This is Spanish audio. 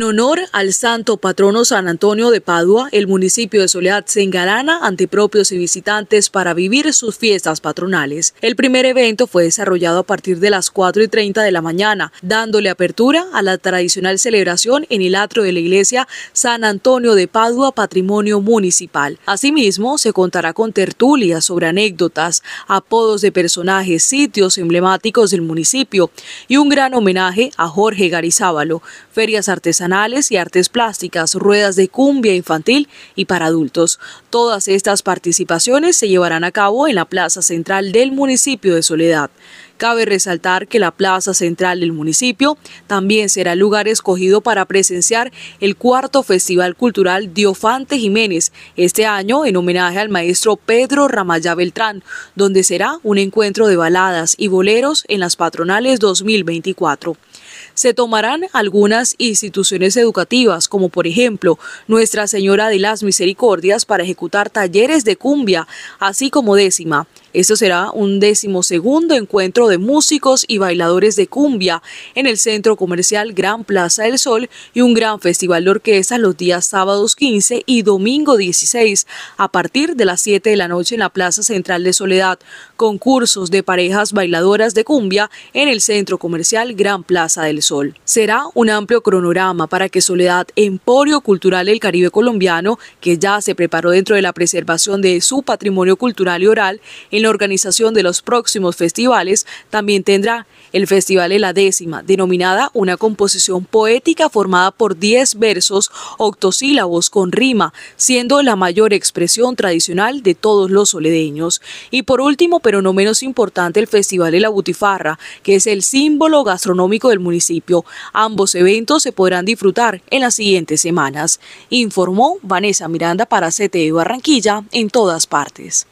En honor al santo patrono San Antonio de Padua, el municipio de Soledad se engalana ante propios y visitantes para vivir sus fiestas patronales. El primer evento fue desarrollado a partir de las 4 y 30 de la mañana, dándole apertura a la tradicional celebración en el atrio de la iglesia San Antonio de Padua Patrimonio Municipal. Asimismo, se contará con tertulias sobre anécdotas, apodos de personajes, sitios emblemáticos del municipio y un gran homenaje a Jorge Garizábalo, ferias artesanales y artes plásticas, ruedas de cumbia infantil y para adultos. Todas estas participaciones se llevarán a cabo en la plaza central del municipio de Soledad. Cabe resaltar que la plaza central del municipio también será el lugar escogido para presenciar el cuarto Festival Cultural Diofante Jiménez, este año en homenaje al maestro Pedro Ramaya Beltrán, donde será un encuentro de baladas y boleros en las patronales 2024 se tomarán algunas instituciones educativas, como por ejemplo Nuestra Señora de las Misericordias, para ejecutar talleres de cumbia, así como décima. Esto será un decimosegundo encuentro de músicos y bailadores de cumbia en el centro comercial Gran Plaza del Sol y un gran festival de orquesta los días sábados 15 y domingo 16 a partir de las 7 de la noche en la Plaza Central de Soledad, concursos de parejas bailadoras de cumbia en el centro comercial Gran Plaza del Sol. Será un amplio cronograma para que Soledad, emporio cultural del Caribe colombiano, que ya se preparó dentro de la preservación de su patrimonio cultural y oral en la organización de los próximos festivales, también tendrá el Festival de la Décima, denominada una composición poética formada por 10 versos octosílabos con rima, siendo la mayor expresión tradicional de todos los soledeños. Y por último, pero no menos importante, el Festival de la Butifarra, que es el símbolo gastronómico del municipio Ambos eventos se podrán disfrutar en las siguientes semanas, informó Vanessa Miranda para CTE Barranquilla en todas partes.